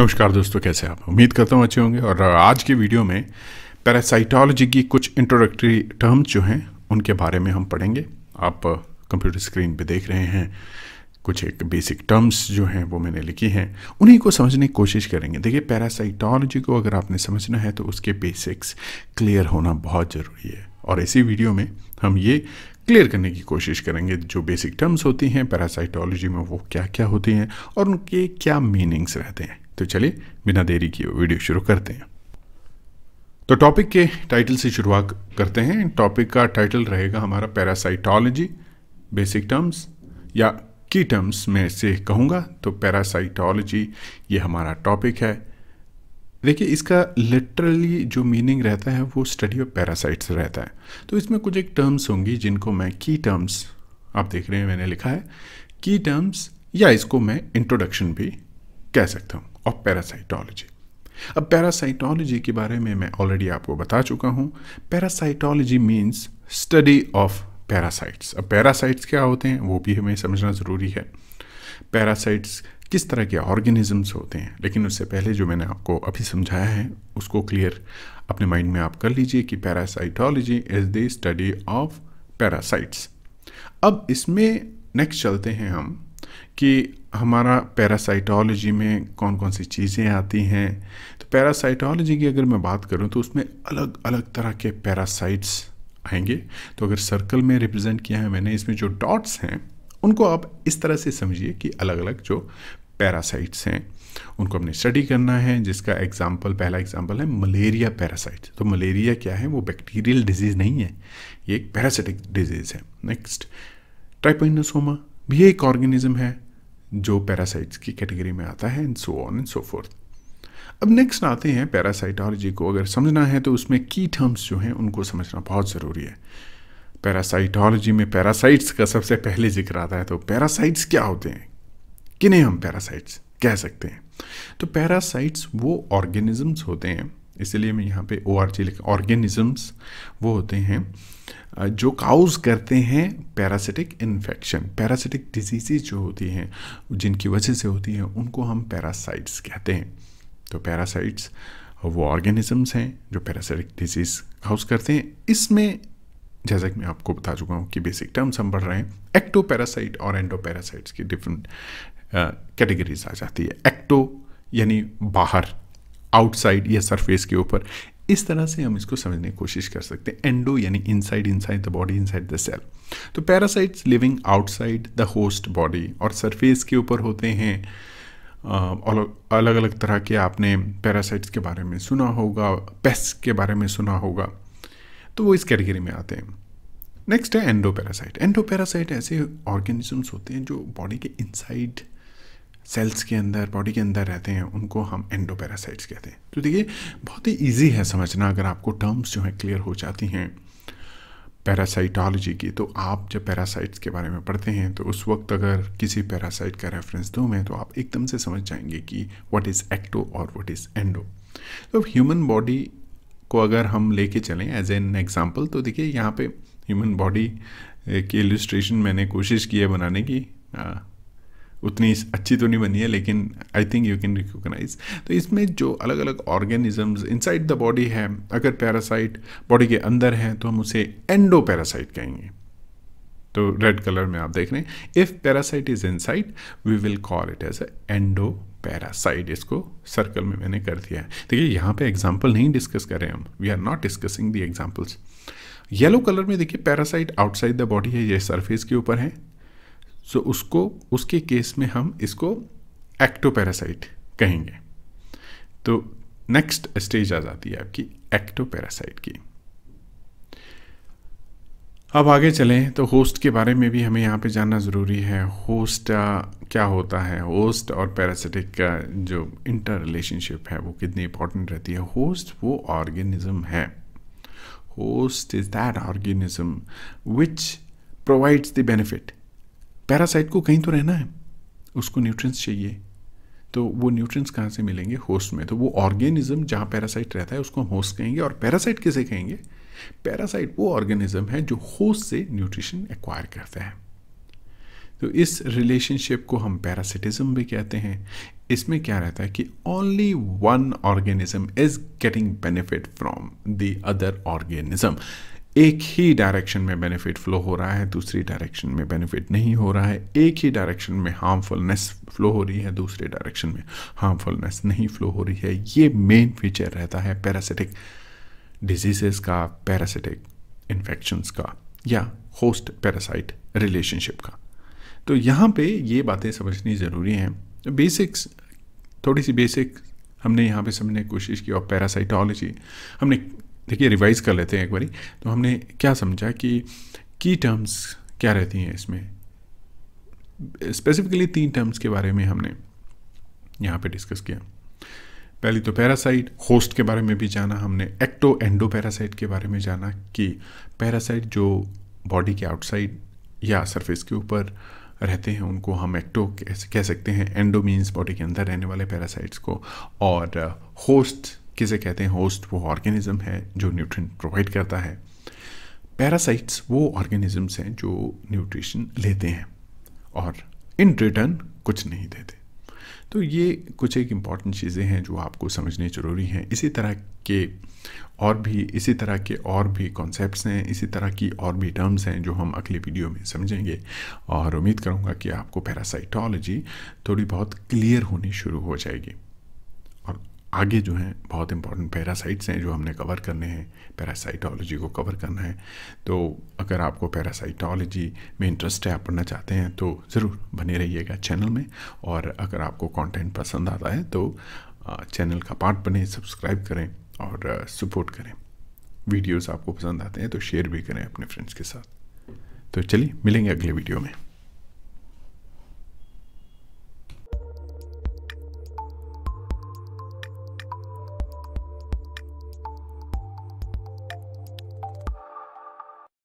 नमस्कार दोस्तों कैसे आप उम्मीद करता हूँ अच्छे होंगे और आज के वीडियो में पैरासाइटोलॉजी की कुछ इंट्रोडक्टरी टर्म्स जो हैं उनके बारे में हम पढ़ेंगे आप कंप्यूटर स्क्रीन पे देख रहे हैं कुछ एक बेसिक टर्म्स जो हैं वो मैंने लिखी हैं उन्हीं को समझने की कोशिश करेंगे देखिए पैरासाइटोलॉजी को अगर आपने समझना है तो उसके बेसिक्स क्लियर होना बहुत ज़रूरी है और इसी वीडियो में हम ये क्लियर करने की कोशिश करेंगे जो बेसिक टर्म्स होती हैं पैरासाइटोलॉजी में वो क्या क्या होती हैं और उनके क्या मीनिंग्स रहते हैं तो चलिए बिना देरी किए वीडियो शुरू करते हैं तो टॉपिक के टाइटल से शुरुआत करते हैं टॉपिक का टाइटल रहेगा हमारा पैरासाइटोलॉजी बेसिक टर्म्स या की टर्म्स में से कहूँगा तो पैरासाइटोलॉजी ये हमारा टॉपिक है देखिए इसका लिटरली जो मीनिंग रहता है वो स्टडी ऑफ पैरासाइट्स रहता है तो इसमें कुछ एक टर्म्स होंगी जिनको मैं की टर्म्स आप देख रहे हैं मैंने लिखा है की टर्म्स या इसको मैं इंट्रोडक्शन भी कह सकता हूँ और पैरासाइटोलॉजी अब पैरासाइटोलॉजी के बारे में मैं ऑलरेडी आपको बता चुका हूँ parasitology means study of parasites अब पैरासाइट्स क्या होते हैं वो भी हमें समझना ज़रूरी है पैरासाइट्स किस तरह के ऑर्गेनिजम्स होते हैं लेकिन उससे पहले जो मैंने आपको अभी समझाया है उसको क्लियर अपने माइंड में आप कर लीजिए कि parasitology is the study of parasites अब इसमें नेक्स्ट चलते हैं हम कि हमारा पैरासाइटोलॉजी में कौन कौन सी चीज़ें आती हैं तो पैरासाइटोलॉजी की अगर मैं बात करूं तो उसमें अलग अलग तरह के पैरासाइट्स आएंगे तो अगर सर्कल में रिप्रेजेंट किया है मैंने इसमें जो डॉट्स हैं उनको आप इस तरह से समझिए कि अलग अलग जो पैरासाइट्स हैं उनको हमने स्टडी करना है जिसका एग्जाम्पल पहला एग्जाम्पल है मलेरिया पैरासाइट तो मलेरिया क्या है वो बैक्टीरियल डिजीज़ नहीं है ये एक पैरासिटिक डिजीज़ है नेक्स्ट ट्राइपोइनोसोमा भी एक ऑर्गेनिज्म है जो पैरासाइट्स की कैटेगरी में आता है and so on and so forth अब नेक्स्ट आते हैं पैरासाइटोलॉजी को अगर समझना है तो उसमें की टर्म्स जो हैं उनको समझना बहुत ज़रूरी है पैरासाइटोलॉजी में पैरासाइट्स का सबसे पहले जिक्र आता है तो पैरासाइट्स क्या होते हैं किन्हें हम पैरासाइट्स कह सकते हैं तो पैरासाइट्स वो ऑर्गेनिजम्स होते हैं इसलिए मैं यहाँ पे ओ आर जी लिखा ऑर्गेनिजम्स वो होते हैं जो काउज करते हैं पैरासिटिक इन्फेक्शन पैरासिटिक डिजीज़ जो होती हैं जिनकी वजह से होती हैं उनको हम पैरासाइट्स कहते हैं तो पैरासाइट्स वो ऑर्गेनिजम्स हैं जो पैरासिटिक डिजीज़ काउज करते हैं इसमें जैसा कि मैं आपको बता चुका हूँ कि बेसिक टर्म्स हम पढ़ रहे हैं एक्टो पैरासाइट और एंडो पैरासाइट्स की डिफरेंट कैटेगरीज आ जाती है एक्टो यानी बाहर आउटसाइड या सरफेस के ऊपर इस तरह से हम इसको समझने की कोशिश कर सकते हैं एंडो यानी inside inside the body inside the cell तो parasites living outside the host body और सरफेस के ऊपर होते हैं अलग अलग तरह के आपने पैरासाइट्स के बारे में सुना होगा पेस के बारे में सुना होगा तो वो इस कैटेगरी में आते हैं नेक्स्ट है एंडो पैरासाइट एंडो पैरासाइट ऐसे ऑर्गेनिजम्स होते हैं जो बॉडी के इनसाइड सेल्स के अंदर बॉडी के अंदर रहते हैं उनको हम एंडोपैरासाइट्स कहते हैं तो देखिए बहुत ही ईजी है समझना अगर आपको टर्म्स जो हैं क्लियर हो जाती हैं पैरासाइटोलॉजी की तो आप जब पैरासाइट्स के बारे में पढ़ते हैं तो उस वक्त अगर किसी पैरासाइट का रेफरेंस दो मैं तो आप एकदम से समझ जाएंगे कि व्हाट इज़ एक्टो और व्हाट इज़ एंडो तो ह्यूमन बॉडी को अगर हम लेके चलें एज एन एग्ज़ाम्पल तो देखिए यहाँ पे ह्यूमन बॉडी की इलिस्ट्रेशन मैंने कोशिश की है बनाने की उतनी अच्छी तो नहीं बनी है लेकिन I think you can recognise तो इसमें जो अलग अलग ऑर्गेनिजम्स इनसाइड द बॉडी है अगर पैरासाइट बॉडी के अंदर है तो हम उसे एंडो पैरासाइट कहेंगे तो रेड कलर में आप देख रहे हैं if parasite is inside we will call it as endoparasite इसको सर्कल में मैंने कर दिया है देखिए यहाँ पे एग्जाम्पल नहीं डिस्कस कर रहे हम we are not discussing the examples yellow colour में देखिए पैरासाइट आउटसाइड द बॉडी है ये सरफेस के ऊपर है सो so, उसको उसके केस में हम इसको एक्टोपैरासाइट कहेंगे तो नेक्स्ट स्टेज आ जाती है आपकी एक्टोपैरासाइट की अब आगे चलें तो होस्ट के बारे में भी हमें यहाँ पे जानना ज़रूरी है होस्ट क्या होता है होस्ट और पैरासिटिक का जो इंटर रिलेशनशिप है वो कितनी इंपॉर्टेंट रहती है होस्ट वो ऑर्गेनिज्म है host is that organism which provides the benefit parasite को कहीं तो रहना है उसको न्यूट्रिएंट्स चाहिए तो वो न्यूट्रिएंट्स कहाँ से मिलेंगे होस्ट में तो वो ऑर्गेनिज्म जहाँ पैरासाइट रहता है उसको हम होस्ट कहेंगे और पैरासाइट किसे कहेंगे पैरासाइट वो ऑर्गेनिज्म है जो होस्ट से न्यूट्रिशन एक्वायर करता है तो इस रिलेशनशिप को हम पैरासिटिज्म भी कहते हैं इसमें क्या रहता है कि only one organism is getting benefit from the other organism एक ही डायरेक्शन में बेनिफिट फ्लो हो रहा है दूसरी डायरेक्शन में बेनिफिट नहीं हो रहा है एक ही डायरेक्शन में हार्मफुलनेस फ्लो हो रही है दूसरे डायरेक्शन में हार्मफुलनेस नहीं फ्लो हो रही है ये मेन फीचर रहता है पैरासिटिक डिजीजेस का पैरासिटिक इन्फेक्शंस का या होस्ट पैरासाइट रिलेशनशिप का तो यहाँ पे ये बातें समझनी ज़रूरी हैं बेसिक्स थोड़ी सी बेसिक हमने यहाँ पे समझने की कोशिश की और पैरासाइटोलॉजी हमने देखिए रिवाइज़ कर लेते हैं एक बारी तो हमने क्या समझा कि की टर्म्स क्या रहती हैं इसमें स्पेसिफिकली तीन टर्म्स के बारे में हमने यहाँ पे डिस्कस किया पहली तो पैरासाइट होस्ट के बारे में भी जाना हमने एक्टो एंडो पैरासाइट के बारे में जाना कि पैरासाइट जो बॉडी के आउटसाइड या सरफेस के ऊपर रहते हैं उनको हम एक्टो कह सकते हैं एंडो मीन्स बॉडी के अंदर रहने वाले पैरासाइट्स को और होस्ट uh, किसे कहते हैं होस्ट वो ऑर्गेनिज्म है जो न्यूट्रिएंट प्रोवाइड करता है पैरासाइट्स वो ऑर्गेनिजम्स हैं जो न्यूट्रिशन लेते हैं और इन रिटर्न कुछ नहीं देते तो ये कुछ एक इम्पॉर्टेंट चीज़ें हैं जो आपको समझनी ज़रूरी हैं इसी तरह के और भी इसी तरह के और भी कॉन्सेप्ट्स हैं इसी तरह की और भी टर्म्स हैं जो हम अगले वीडियो में समझेंगे और उम्मीद करूँगा कि आपको पैरासाइटोलॉजी थोड़ी बहुत क्लियर होनी शुरू हो जाएगी और आगे जो हैं बहुत इंपॉर्टेंट पैरासाइट्स हैं जो हमने कवर करने हैं पैरासाइटोलॉजी को कवर करना है तो अगर आपको पैरासाइटोलॉजी में इंटरेस्ट है आप पढ़ना चाहते हैं तो ज़रूर बने रहिएगा चैनल में और अगर आपको कंटेंट पसंद आता है तो चैनल का पार्ट बने सब्सक्राइब करें और सपोर्ट करें वीडियोस आपको पसंद आते हैं तो शेयर भी करें अपने फ्रेंड्स के साथ तो चलिए मिलेंगे अगले वीडियो में